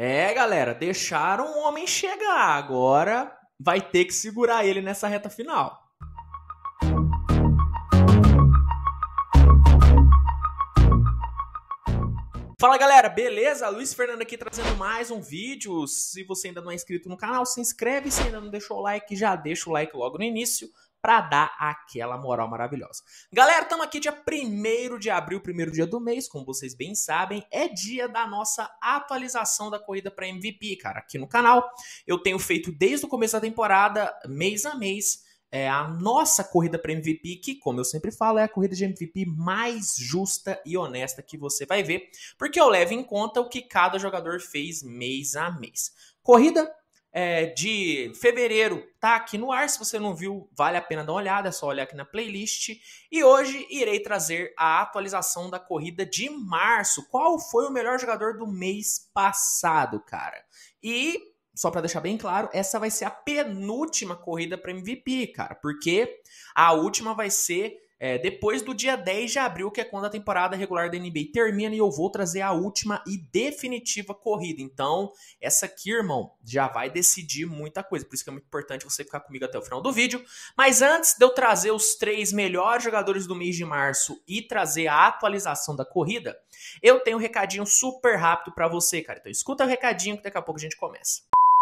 É, galera, deixaram o homem chegar. Agora vai ter que segurar ele nessa reta final. Fala galera, beleza? Luiz Fernando aqui trazendo mais um vídeo. Se você ainda não é inscrito no canal, se inscreve. Se ainda não deixou o like, já deixa o like logo no início para dar aquela moral maravilhosa. Galera, estamos aqui dia 1 de abril, primeiro dia do mês, como vocês bem sabem, é dia da nossa atualização da corrida para MVP, cara, aqui no canal. Eu tenho feito desde o começo da temporada, mês a mês, é a nossa corrida para MVP, que, como eu sempre falo, é a corrida de MVP mais justa e honesta que você vai ver, porque eu levo em conta o que cada jogador fez mês a mês. Corrida é, de fevereiro tá aqui no ar. Se você não viu, vale a pena dar uma olhada, é só olhar aqui na playlist. E hoje irei trazer a atualização da corrida de março. Qual foi o melhor jogador do mês passado, cara? E só para deixar bem claro, essa vai ser a penúltima corrida para MVP, cara, porque a última vai ser é, depois do dia 10 de abril, que é quando a temporada regular da NBA termina, e eu vou trazer a última e definitiva corrida. Então, essa aqui, irmão, já vai decidir muita coisa. Por isso que é muito importante você ficar comigo até o final do vídeo. Mas antes de eu trazer os três melhores jogadores do mês de março e trazer a atualização da corrida, eu tenho um recadinho super rápido para você, cara. Então, escuta o recadinho que daqui a pouco a gente começa.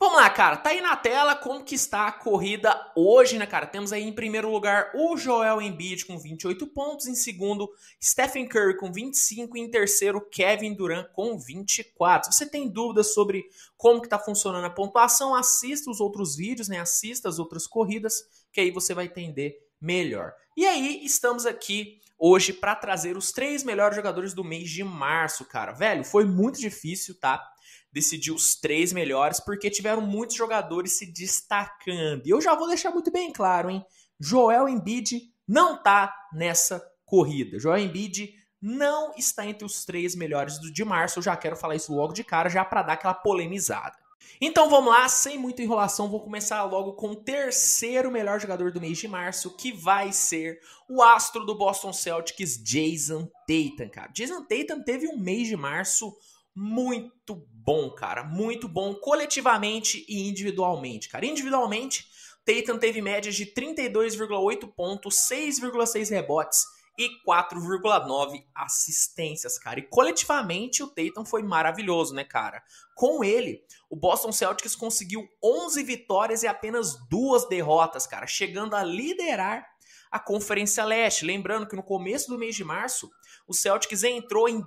Vamos lá, cara. Tá aí na tela como que está a corrida hoje, né, cara? Temos aí em primeiro lugar o Joel Embiid com 28 pontos, em segundo, Stephen Curry com 25 e em terceiro, Kevin Durant com 24. Se você tem dúvidas sobre como que tá funcionando a pontuação, assista os outros vídeos, né? Assista as outras corridas, que aí você vai entender melhor. E aí, estamos aqui hoje para trazer os três melhores jogadores do mês de março, cara. Velho, foi muito difícil, tá? decidir os três melhores, porque tiveram muitos jogadores se destacando. E eu já vou deixar muito bem claro, hein? Joel Embiid não tá nessa corrida. Joel Embiid não está entre os três melhores do de março. Eu já quero falar isso logo de cara, já para dar aquela polemizada. Então vamos lá, sem muita enrolação, vou começar logo com o terceiro melhor jogador do mês de março, que vai ser o astro do Boston Celtics, Jason Tatum, cara. Jason Tatum teve um mês de março muito bom, cara. Muito bom coletivamente e individualmente, cara. Individualmente, Tatum teve médias de 32,8 pontos, 6,6 rebotes e 4,9 assistências, cara. E coletivamente o Tatum foi maravilhoso, né, cara? Com ele, o Boston Celtics conseguiu 11 vitórias e apenas duas derrotas, cara, chegando a liderar a Conferência Leste. Lembrando que no começo do mês de março, o Celtics entrou em 11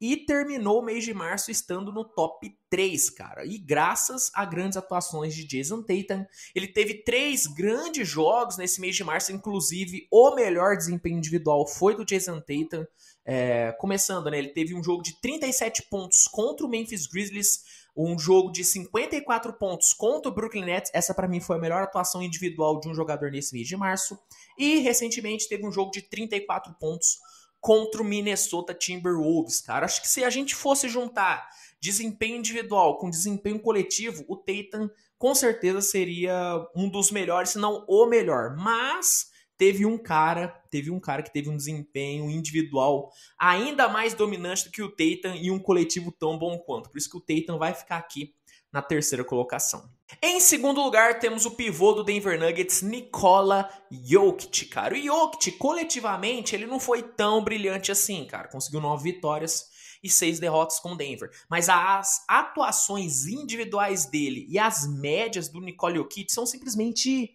e terminou o mês de março estando no top 3, cara. E graças a grandes atuações de Jason Tatum, ele teve três grandes jogos nesse mês de março, inclusive o melhor desempenho individual foi do Jason Tatum. É, começando, né? Ele teve um jogo de 37 pontos contra o Memphis Grizzlies, um jogo de 54 pontos contra o Brooklyn Nets. Essa para mim foi a melhor atuação individual de um jogador nesse mês de março. E recentemente teve um jogo de 34 pontos contra o Minnesota Timberwolves, cara. Acho que se a gente fosse juntar desempenho individual com desempenho coletivo, o Tatum com certeza seria um dos melhores, se não o melhor. Mas teve um cara, teve um cara que teve um desempenho individual ainda mais dominante do que o Tatum e um coletivo tão bom quanto. Por isso que o Tatum vai ficar aqui na terceira colocação. Em segundo lugar, temos o pivô do Denver Nuggets, Nikola Jokic, cara. O Jokic, coletivamente, ele não foi tão brilhante assim, cara. Conseguiu nove vitórias e seis derrotas com Denver. Mas as atuações individuais dele e as médias do Nikola Jokic são simplesmente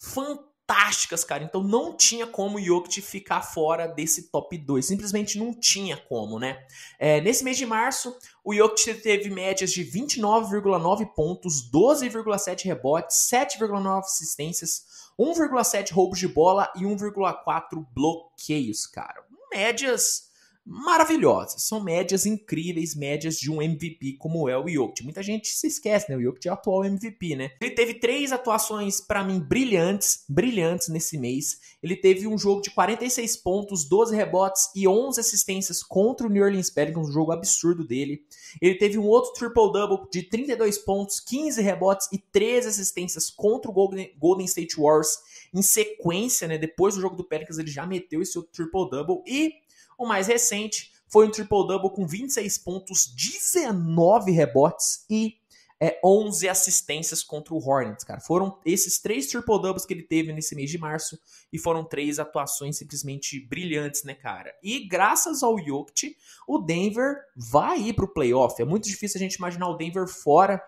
fantásticas fantásticas, cara. Então não tinha como o Jokic ficar fora desse top 2. Simplesmente não tinha como, né? É, nesse mês de março, o Jokic teve médias de 29,9 pontos, 12,7 rebotes, 7,9 assistências, 1,7 roubos de bola e 1,4 bloqueios, cara. Médias maravilhosas. São médias incríveis, médias de um MVP como é o Jokic. Muita gente se esquece, né? O Jokic é o atual MVP, né? Ele teve três atuações para mim brilhantes, brilhantes nesse mês. Ele teve um jogo de 46 pontos, 12 rebotes e 11 assistências contra o New Orleans Pelicans, um jogo absurdo dele. Ele teve um outro triple-double de 32 pontos, 15 rebotes e 13 assistências contra o Golden, Golden State Wars em sequência, né? Depois do jogo do Pelicans, ele já meteu esse outro triple-double e o mais recente foi um triple-double com 26 pontos, 19 rebotes e é, 11 assistências contra o Hornets, cara. Foram esses três triple-doubles que ele teve nesse mês de março e foram três atuações simplesmente brilhantes, né, cara? E graças ao Jokic, o Denver vai ir pro playoff. É muito difícil a gente imaginar o Denver fora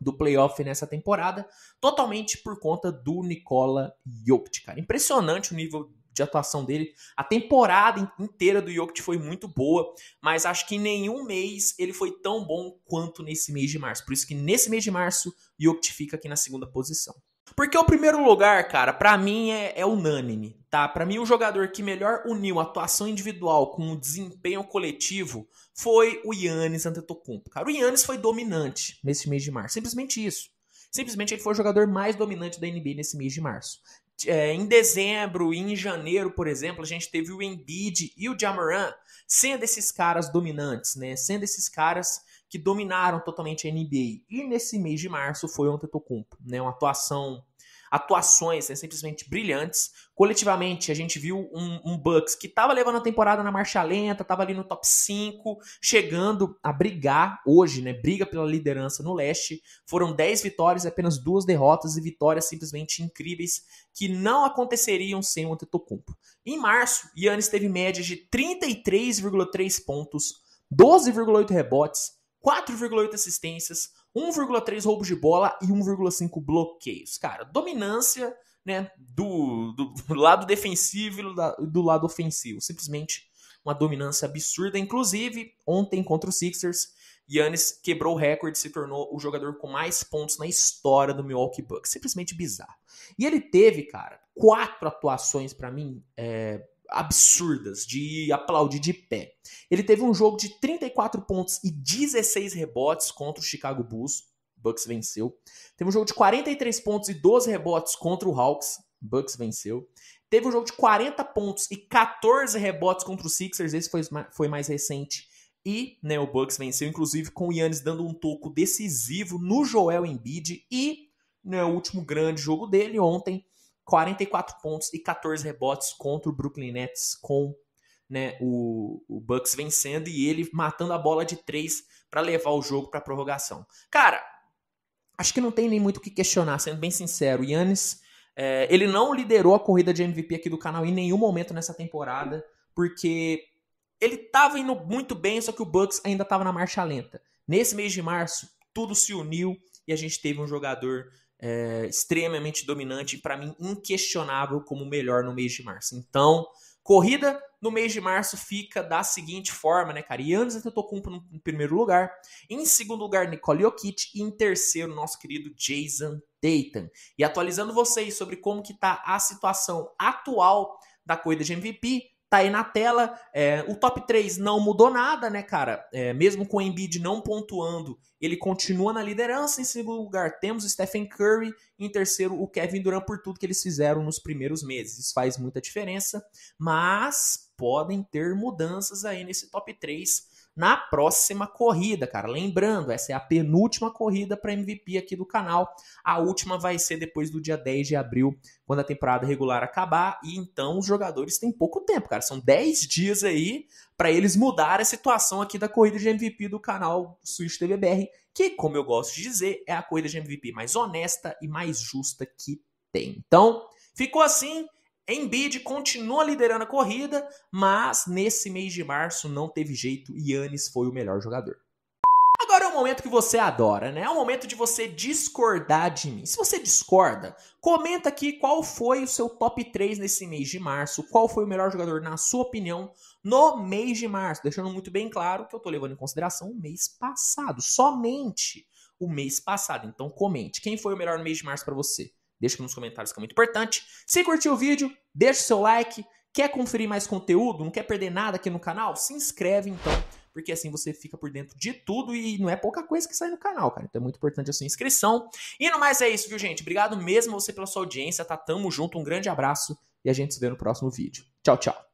do playoff nessa temporada, totalmente por conta do Nikola Jokic, cara. Impressionante o nível de atuação dele. A temporada inteira do Jokic foi muito boa, mas acho que em nenhum mês ele foi tão bom quanto nesse mês de março. Por isso que nesse mês de março, Jokic fica aqui na segunda posição. Porque o primeiro lugar, cara, para mim é, é, unânime, tá? Para mim o jogador que melhor uniu a atuação individual com o desempenho coletivo foi o Yannis Antetokounmpo. Cara, o Yannis foi dominante nesse mês de março, simplesmente isso. Simplesmente ele foi o jogador mais dominante da NBA nesse mês de março é, em dezembro e em janeiro, por exemplo, a gente teve o Embiid e o Jamoran sendo esses caras dominantes, né? Sendo esses caras que dominaram totalmente a NBA. E nesse mês de março foi o Antetokounmpo, né? Uma atuação atuações né, simplesmente brilhantes. Coletivamente, a gente viu um, um Bucks que estava levando a temporada na marcha lenta, estava ali no top 5, chegando a brigar hoje, né? Briga pela liderança no leste. Foram 10 vitórias, apenas duas derrotas e vitórias simplesmente incríveis que não aconteceriam sem o Antetokounmpo. Em março, Yannis teve médias de 33,3 pontos, 12,8 rebotes, 4,8 assistências, 1,3 roubos de bola e 1,5 bloqueios. Cara, dominância né, do, do lado defensivo e do lado ofensivo. Simplesmente uma dominância absurda. Inclusive, ontem contra o Sixers, Yannis quebrou o recorde, se tornou o jogador com mais pontos na história do Milwaukee Bucks. Simplesmente bizarro. E ele teve, cara, quatro atuações para mim é, absurdas de aplaudir de pé. Ele teve um jogo de 34 pontos e 16 rebotes contra o Chicago Bulls. Bucks venceu. Teve um jogo de 43 pontos e 12 rebotes contra o Hawks. Bucks venceu. Teve um jogo de 40 pontos e 14 rebotes contra o Sixers. Esse foi, foi mais recente. E né, o Bucks venceu, inclusive, com o Yannis dando um toco decisivo no Joel Embiid. E né, o último grande jogo dele ontem 44 pontos e 14 rebotes contra o Brooklyn Nets, com né, o, o Bucks vencendo e ele matando a bola de três para levar o jogo para prorrogação. Cara, acho que não tem nem muito o que questionar, sendo bem sincero. O Yannis, é, ele não liderou a corrida de MVP aqui do canal em nenhum momento nessa temporada, porque ele estava indo muito bem, só que o Bucks ainda estava na marcha lenta. Nesse mês de março, tudo se uniu e a gente teve um jogador é, extremamente dominante e, para mim, inquestionável como o melhor no mês de março. Então, corrida no mês de março fica da seguinte forma, né, cara? E antes eu tô com em primeiro lugar. Em segundo lugar, Nicole Jokic. E em terceiro, nosso querido Jason Tatum. E atualizando vocês sobre como que tá a situação atual da corrida de MVP, tá aí na tela. É, o top 3 não mudou nada, né, cara? É, mesmo com o Embiid não pontuando, ele continua na liderança. Em segundo lugar, temos o Stephen Curry. Em terceiro, o Kevin Durant, por tudo que eles fizeram nos primeiros meses. Isso faz muita diferença, mas podem ter mudanças aí nesse top 3 na próxima corrida, cara. Lembrando, essa é a penúltima corrida para MVP aqui do canal. A última vai ser depois do dia 10 de abril, quando a temporada regular acabar. E então os jogadores têm pouco tempo, cara. São 10 dias aí para eles mudar a situação aqui da corrida de MVP do canal Switch TVBR, que, como eu gosto de dizer, é a corrida de MVP mais honesta e mais justa que tem. Então, ficou assim. Embiid continua liderando a corrida, mas nesse mês de março não teve jeito, e Yannis foi o melhor jogador. Agora é o um momento que você adora, né? É o um momento de você discordar de mim. Se você discorda, comenta aqui qual foi o seu top 3 nesse mês de março, qual foi o melhor jogador na sua opinião no mês de março, deixando muito bem claro que eu tô levando em consideração o mês passado, somente o mês passado. Então comente, quem foi o melhor no mês de março para você? Deixa nos comentários que é muito importante. Se curtiu o vídeo, deixa o seu like. Quer conferir mais conteúdo? Não quer perder nada aqui no canal? Se inscreve então, porque assim você fica por dentro de tudo e não é pouca coisa que sai no canal, cara. Então é muito importante a sua inscrição. E no mais é isso, viu, gente? Obrigado mesmo a você pela sua audiência, tá? Tamo junto, um grande abraço e a gente se vê no próximo vídeo. Tchau, tchau.